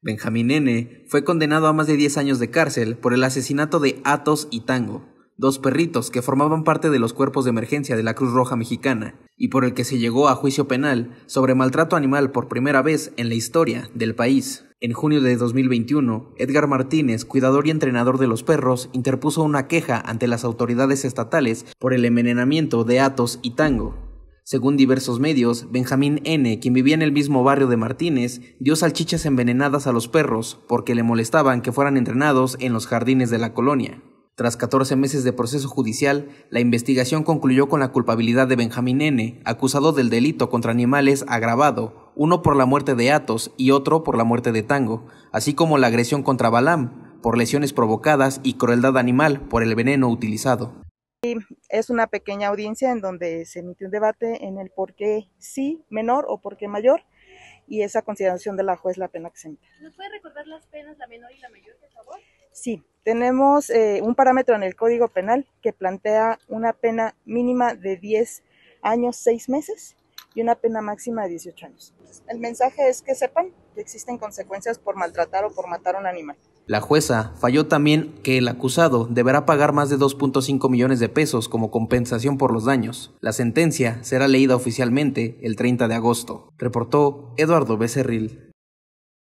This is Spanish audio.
Benjamín N. fue condenado a más de 10 años de cárcel por el asesinato de Atos y Tango, dos perritos que formaban parte de los cuerpos de emergencia de la Cruz Roja Mexicana, y por el que se llegó a juicio penal sobre maltrato animal por primera vez en la historia del país. En junio de 2021, Edgar Martínez, cuidador y entrenador de los perros, interpuso una queja ante las autoridades estatales por el envenenamiento de Atos y Tango, según diversos medios, Benjamín N., quien vivía en el mismo barrio de Martínez, dio salchichas envenenadas a los perros porque le molestaban que fueran entrenados en los jardines de la colonia. Tras 14 meses de proceso judicial, la investigación concluyó con la culpabilidad de Benjamín N., acusado del delito contra animales agravado, uno por la muerte de Atos y otro por la muerte de Tango, así como la agresión contra Balam, por lesiones provocadas y crueldad animal por el veneno utilizado es una pequeña audiencia en donde se emite un debate en el por qué sí menor o por qué mayor y esa consideración de la juez la pena que se emite. ¿Nos puede recordar las penas, la menor y la mayor, por favor? Sí, tenemos eh, un parámetro en el Código Penal que plantea una pena mínima de 10 años, 6 meses y una pena máxima de 18 años. El mensaje es que sepan que existen consecuencias por maltratar o por matar a un animal. La jueza falló también que el acusado deberá pagar más de 2.5 millones de pesos como compensación por los daños. La sentencia será leída oficialmente el 30 de agosto, reportó Eduardo Becerril.